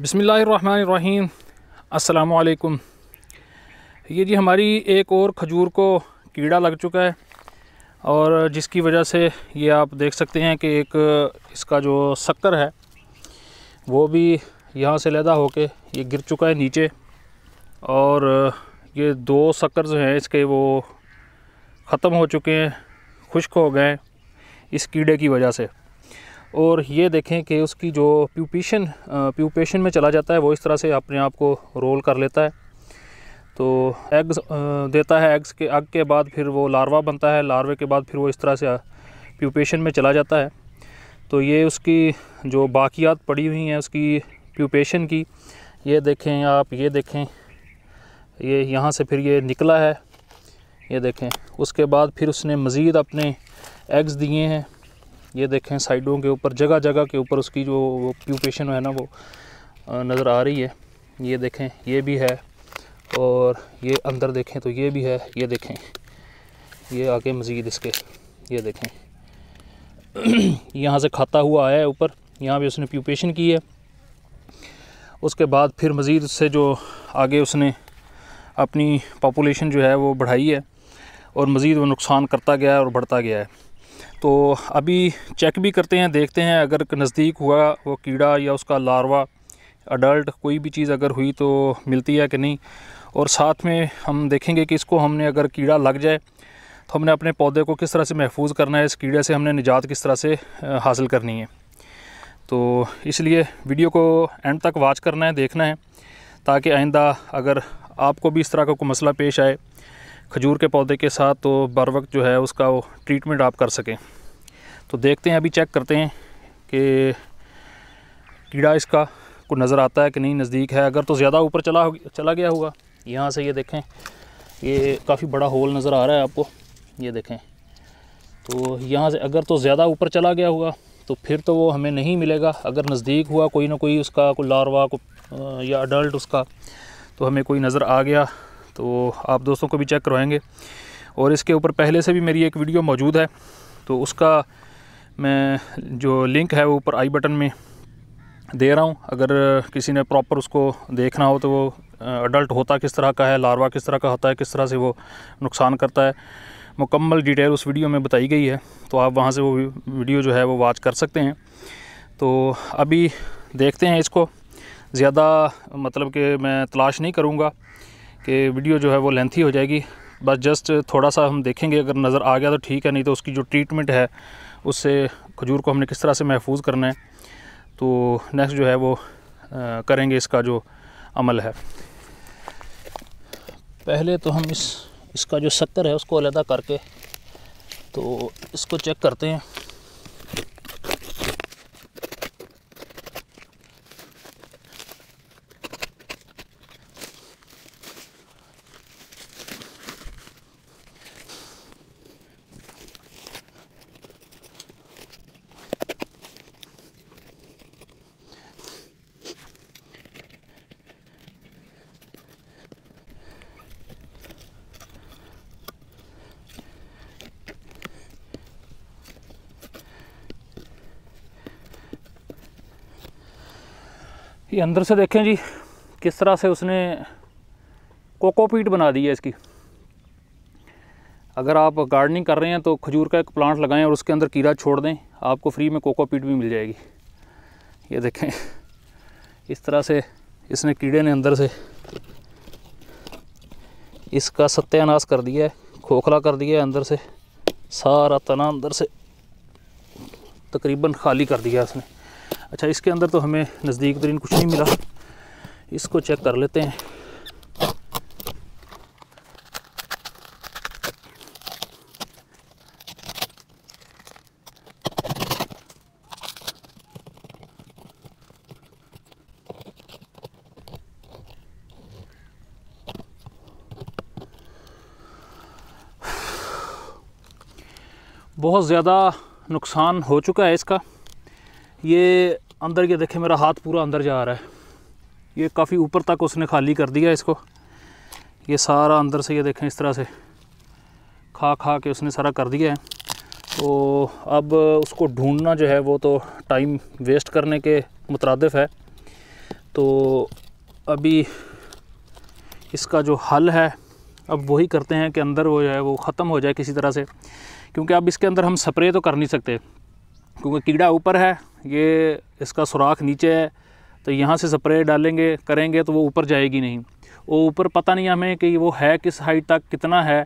बसमीम् अल्लाम ये जी हमारी एक और खजूर को कीड़ा लग चुका है और जिसकी वजह से ये आप देख सकते हैं कि एक इसका जो शक्कर है वो भी यहाँ से लैदा होके ये गिर चुका है नीचे और ये दो शक्कर जो हैं इसके वो ख़त्म हो चुके हैं खुश्क हो गए इस कीड़े की वजह से और ये देखें कि उसकी जो प्यूपेशन प्यूपेशन में चला जाता है वो इस तरह से अपने आप को रोल कर लेता है तो एग्स देता है एग्स के एग के बाद फिर वो लार्वा बनता है लार्वे के बाद फिर वो इस तरह से प्यूपेशन में चला जाता है तो ये उसकी जो बाकियात पड़ी हुई हैं उसकी प्यूपेशन की ये देखें आप ये देखें ये यहाँ से फिर ये निकला है ये देखें उसके बाद फिर उसने मज़ीद अपने एग्स दिए हैं ये देखें साइडों के ऊपर जगह जगह के ऊपर उसकी जो प्यूपेशन है ना वो नज़र आ रही है ये देखें ये भी है और ये अंदर देखें तो ये भी है ये देखें ये आगे मज़ीद इसके ये देखें यहाँ से खाता हुआ आया है ऊपर यहाँ भी उसने प्यूपेशन की है उसके बाद फिर मज़ीद उससे जो आगे उसने अपनी पॉपुलेशन जो है वो बढ़ाई है और मज़ीद वो नुकसान करता गया है और बढ़ता गया है तो अभी चेक भी करते हैं देखते हैं अगर नज़दीक हुआ वो कीड़ा या उसका लार्वा अडल्ट कोई भी चीज़ अगर हुई तो मिलती है कि नहीं और साथ में हम देखेंगे कि इसको हमने अगर कीड़ा लग जाए तो हमने अपने पौधे को किस तरह से महफूज करना है इस कीड़े से हमने निजात किस तरह से हासिल करनी है तो इसलिए वीडियो को एंड तक वाच करना है देखना है ताकि आइंदा अगर आपको भी इस तरह का कोई मसला पेश आए खजूर के पौधे के साथ तो बर वक्त जो है उसका वो ट्रीटमेंट आप कर सकें तो देखते हैं अभी चेक करते हैं कि कीड़ा इसका को नज़र आता है कि नहीं नज़दीक है अगर तो ज़्यादा ऊपर चला चला गया होगा यहाँ से ये देखें ये काफ़ी बड़ा होल नज़र आ रहा है आपको ये देखें तो यहाँ से अगर तो ज़्यादा ऊपर चला गया होगा तो फिर तो वो हमें नहीं मिलेगा अगर नज़दीक हुआ कोई ना कोई उसका कोई लारवा को या अडल्ट उसका तो हमें कोई नज़र आ गया तो आप दोस्तों को भी चेक करवाएंगे और इसके ऊपर पहले से भी मेरी एक वीडियो मौजूद है तो उसका मैं जो लिंक है वो ऊपर आई बटन में दे रहा हूँ अगर किसी ने प्रॉपर उसको देखना हो तो वो अडल्ट होता किस तरह का है लार्वा किस तरह का होता है किस तरह से वो नुकसान करता है मुकम्मल डिटेल उस वीडियो में बताई गई है तो आप वहाँ से वो वीडियो जो है वो वाच कर सकते हैं तो अभी देखते हैं इसको ज़्यादा मतलब कि मैं तलाश नहीं करूँगा कि वीडियो जो है वो लेंथी हो जाएगी बस जस्ट थोड़ा सा हम देखेंगे अगर नज़र आ गया तो ठीक है नहीं तो उसकी जो ट्रीटमेंट है उससे खजूर को हमने किस तरह से महफूज करना है तो नेक्स्ट जो है वो करेंगे इसका जो अमल है पहले तो हम इस इसका जो शक्कर है उसको अलहदा करके तो इसको चेक करते हैं ये अंदर से देखें जी किस तरह से उसने कोकोपीट बना दी है इसकी अगर आप गार्डनिंग कर रहे हैं तो खजूर का एक प्लांट लगाएं और उसके अंदर कीड़ा छोड़ दें आपको फ्री में कोकोपीट भी मिल जाएगी ये देखें इस तरह से इसने कीड़े ने अंदर से इसका सत्यानाश कर दिया है खोखला कर दिया है अंदर से सारा तना अंदर से तकरीबन खाली कर दिया इसने अच्छा इसके अंदर तो हमें नज़दीक तरीन कुछ नहीं मिला इसको चेक कर लेते हैं बहुत ज़्यादा नुकसान हो चुका है इसका ये अंदर ये देखें मेरा हाथ पूरा अंदर जा रहा है ये काफ़ी ऊपर तक उसने खाली कर दिया इसको ये सारा अंदर से ये देखें इस तरह से खा खा के उसने सारा कर दिया है तो अब उसको ढूंढना जो है वो तो टाइम वेस्ट करने के मुतरदफ़ है तो अभी इसका जो हल है अब वही करते हैं कि अंदर वो जो है वो ख़त्म हो जाए किसी तरह से क्योंकि अब इसके अंदर हम स्प्रे तो कर नहीं सकते क्योंकि कीड़ा ऊपर है ये इसका सुराख नीचे है तो यहाँ से स्प्रे डालेंगे करेंगे तो वो ऊपर जाएगी नहीं वो ऊपर पता नहीं हमें कि वो है किस हाइट तक कितना है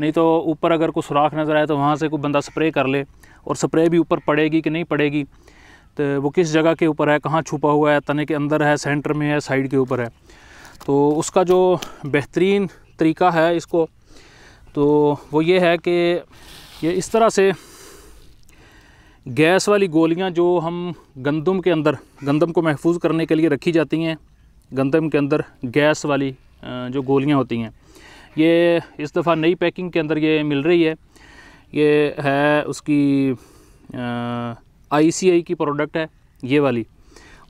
नहीं तो ऊपर अगर कोई सुराख नज़र आए तो वहाँ से कोई बंदा स्प्रे कर ले और स्प्रे भी ऊपर पड़ेगी कि नहीं पड़ेगी तो वो किस जगह के ऊपर है कहाँ छुपा हुआ है तने के अंदर है सेंटर में है साइड के ऊपर है तो उसका जो बेहतरीन तरीका है इसको तो वो ये है कि ये इस तरह से गैस वाली गोलियां जो हम गंदम के अंदर गंदम को महफूज करने के लिए रखी जाती हैं गंदम के अंदर गैस वाली जो गोलियां होती हैं ये इस दफ़ा नई पैकिंग के अंदर ये मिल रही है ये है उसकी आईसीआई की प्रोडक्ट है ये वाली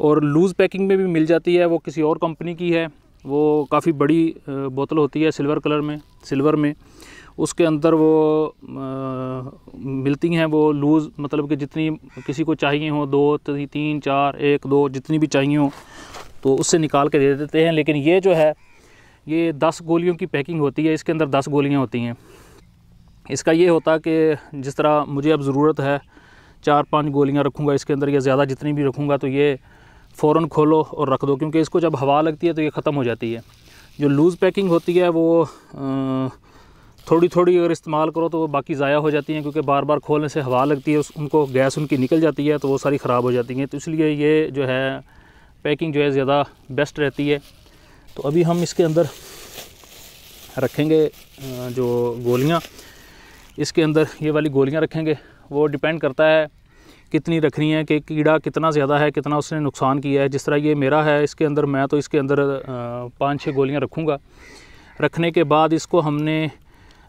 और लूज़ पैकिंग में भी मिल जाती है वो किसी और कंपनी की है वो काफ़ी बड़ी बोतल होती है सिल्वर कलर में सिल्वर में उसके अंदर वो आ, मिलती हैं वो लूज़ मतलब कि जितनी किसी को चाहिए हो दो ती, तीन चार एक दो जितनी भी चाहिए हो तो उससे निकाल के दे देते हैं लेकिन ये जो है ये दस गोलियों की पैकिंग होती है इसके अंदर दस गोलियाँ होती हैं इसका ये होता कि जिस तरह मुझे अब ज़रूरत है चार पाँच गोलियाँ रखूँगा इसके अंदर या ज़्यादा जितनी भी रखूँगा तो ये फ़ौर खोलो और रख दो क्योंकि इसको जब हवा लगती है तो ये ख़त्म हो जाती है जो लूज़ पैकिंग होती है वो आ, थोड़ी थोड़ी अगर इस्तेमाल करो तो वो बाकी ज़ाया हो जाती हैं क्योंकि बार बार खोलने से हवा लगती है उस उनको गैस उनकी निकल जाती है तो वो सारी ख़राब हो जाती हैं तो इसलिए ये जो है पैकिंग जो है ज़्यादा बेस्ट रहती है तो अभी हम इसके अंदर रखेंगे जो गोलियाँ इसके अंदर ये वाली गोलियाँ रखेंगे वो डिपेंड करता है कितनी रखनी है कि कीड़ा कितना ज़्यादा है कितना उसने नुकसान किया है जिस तरह ये मेरा है इसके अंदर मैं तो इसके अंदर पाँच छः गोलियाँ रखूँगा रखने के बाद इसको हमने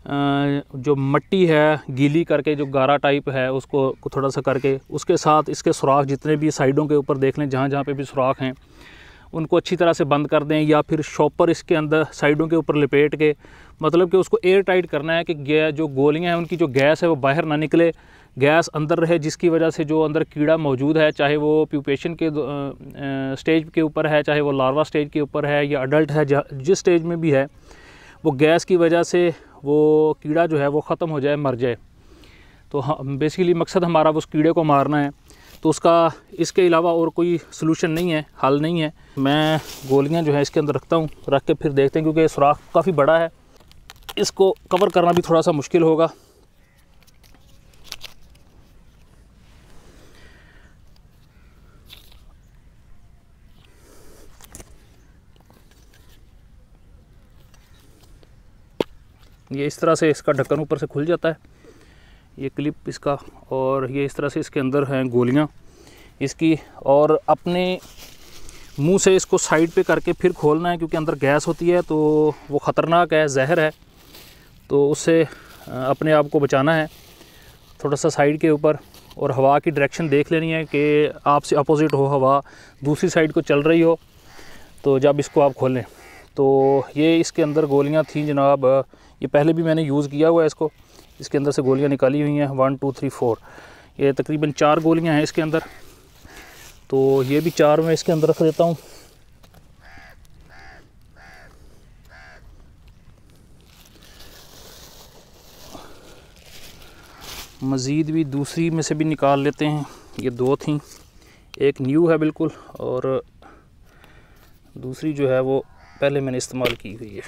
जो मट्टी है गीली करके जो गारा टाइप है उसको थोड़ा सा करके उसके साथ इसके सुराख जितने भी साइडों के ऊपर देख लें जहाँ जहाँ पे भी सुराख हैं उनको अच्छी तरह से बंद कर दें या फिर शॉपर इसके अंदर साइडों के ऊपर लपेट के मतलब कि उसको एयर टाइट करना है कि गै जो गोलियाँ हैं उनकी जो गैस है वो बाहर ना निकले गैस अंदर रहे जिसकी वजह से जो अंदर कीड़ा मौजूद है चाहे वो प्यूपेशन के स्टेज के ऊपर है चाहे वो लार्वा स्टेज के ऊपर है या अडल्ट है जिस स्टेज में भी है वो गैस की वजह से वो कीड़ा जो है वो ख़त्म हो जाए मर जाए तो हम बेसिकली मकसद हमारा उस कीड़े को मारना है तो उसका इसके अलावा और कोई सलूशन नहीं है हल नहीं है मैं गोलियां जो है इसके अंदर रखता हूँ रख के फिर देखते हैं क्योंकि सुराख काफ़ी बड़ा है इसको कवर करना भी थोड़ा सा मुश्किल होगा ये इस तरह से इसका ढक्कन ऊपर से खुल जाता है ये क्लिप इसका और ये इस तरह से इसके अंदर हैं गोलियाँ इसकी और अपने मुंह से इसको साइड पे करके फिर खोलना है क्योंकि अंदर गैस होती है तो वो ख़तरनाक है जहर है तो उससे अपने आप को बचाना है थोड़ा सा साइड के ऊपर और हवा की डायरेक्शन देख लेनी है कि आपसे अपोज़िट हो हवा दूसरी साइड को चल रही हो तो जब इसको आप खोलें तो ये इसके अंदर गोलियाँ थी जनाब ये पहले भी मैंने यूज़ किया हुआ है इसको इसके अंदर से गोलियाँ निकाली हुई हैं वन टू थ्री फोर ये तकरीबन चार गोलियाँ हैं इसके अंदर तो ये भी चार मैं इसके अंदर रख देता हूँ मज़ीद भी दूसरी में से भी निकाल लेते हैं ये दो थी एक न्यू है बिल्कुल और दूसरी जो है वो पहले मैंने इस्तेमाल की हुई है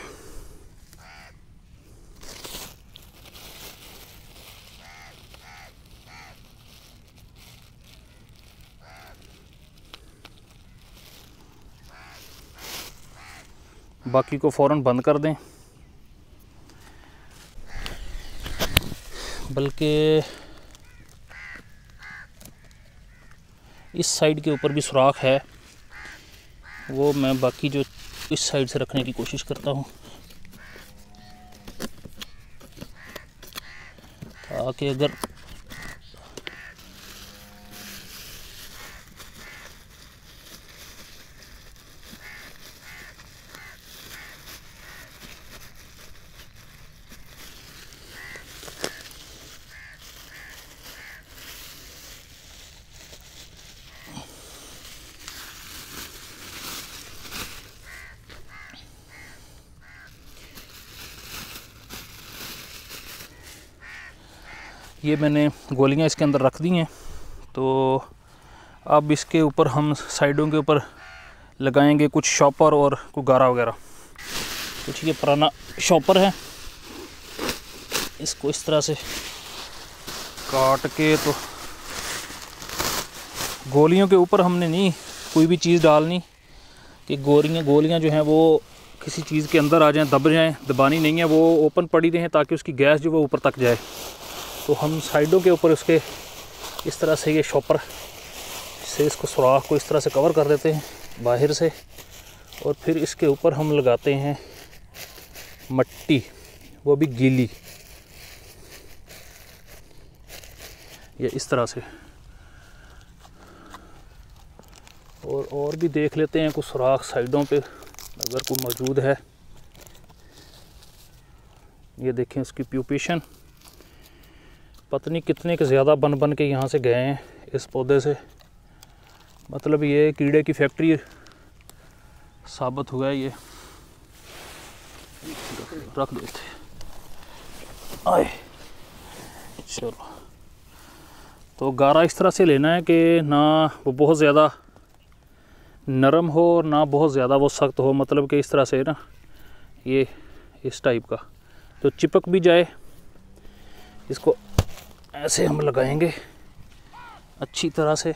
बाकी को फौरन बंद कर दें बल्कि इस साइड के ऊपर भी सुराख है वो मैं बाकी जो इस साइड से रखने की कोशिश करता हूँ ताकि अगर ये मैंने गोलियाँ इसके अंदर रख दी हैं तो अब इसके ऊपर हम साइडों के ऊपर लगाएंगे कुछ शॉपर और गारा वगैरह कुछ ये पुराना शॉपर है इसको इस तरह से काट के तो गोलियों के ऊपर हमने नहीं कोई भी चीज़ डालनी कि गोलियाँ गोलियाँ जो हैं वो किसी चीज़ के अंदर आ जाएं दब जाएं दबानी नहीं है वो ओपन पड़ी रहें ताकि उसकी गैस जो वो ऊपर तक जाए तो हम साइडों के ऊपर उसके इस तरह से ये शॉपर से इसको सुराख को इस तरह से कवर कर देते हैं बाहर से और फिर इसके ऊपर हम लगाते हैं मट्टी वो भी गीली ये इस तरह से और और भी देख लेते हैं कुछ सुराख साइडों पे अगर कोई मौजूद है ये देखें उसकी प्यूपेशन पत्नी कितने के ज़्यादा बन बन के यहाँ से गए हैं इस पौधे से मतलब ये कीड़े की फैक्ट्री साबित हुआ है ये रख दो थे आए चलो तो गारा इस तरह से लेना है कि ना वो बहुत ज़्यादा नरम हो और ना बहुत ज़्यादा वो सख्त हो मतलब कि इस तरह से ना ये इस टाइप का तो चिपक भी जाए इसको ऐसे हम लगाएंगे अच्छी तरह से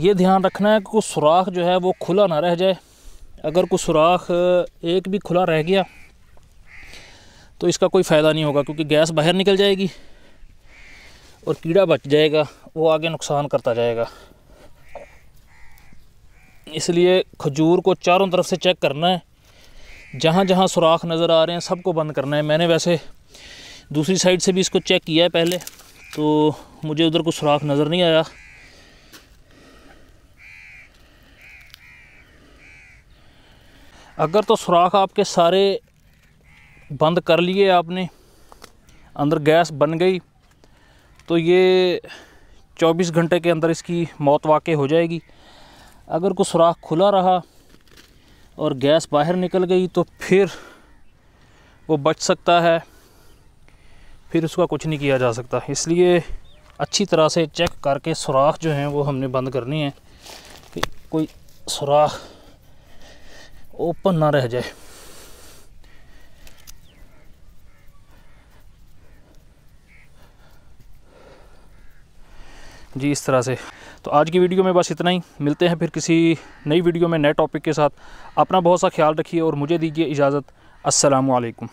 ये ध्यान रखना है कि कोई सुराख जो है वो खुला ना रह जाए अगर कोई सुराख एक भी खुला रह गया तो इसका कोई फ़ायदा नहीं होगा क्योंकि गैस बाहर निकल जाएगी और कीड़ा बच जाएगा वो आगे नुकसान करता जाएगा इसलिए खजूर को चारों तरफ से चेक करना है जहाँ जहाँ सुराख नज़र आ रहे हैं सबको बंद करना है मैंने वैसे दूसरी साइड से भी इसको चेक किया है पहले तो मुझे उधर कुछ सुराख नज़र नहीं आया अगर तो सुराख आपके सारे बंद कर लिए आपने अंदर गैस बन गई तो ये 24 घंटे के अंदर इसकी मौत वाक़ हो जाएगी अगर कोई सुराख खुला रहा और गैस बाहर निकल गई तो फिर वो बच सकता है फिर उसका कुछ नहीं किया जा सकता इसलिए अच्छी तरह से चेक करके सुराख जो हैं वो हमने बंद करनी है कि कोई सुराख ओपन ना रह जाए जी इस तरह से तो आज की वीडियो में बस इतना ही मिलते हैं फिर किसी नई वीडियो में नए टॉपिक के साथ अपना बहुत सा ख्याल रखिए और मुझे दीजिए इजाज़त असलकम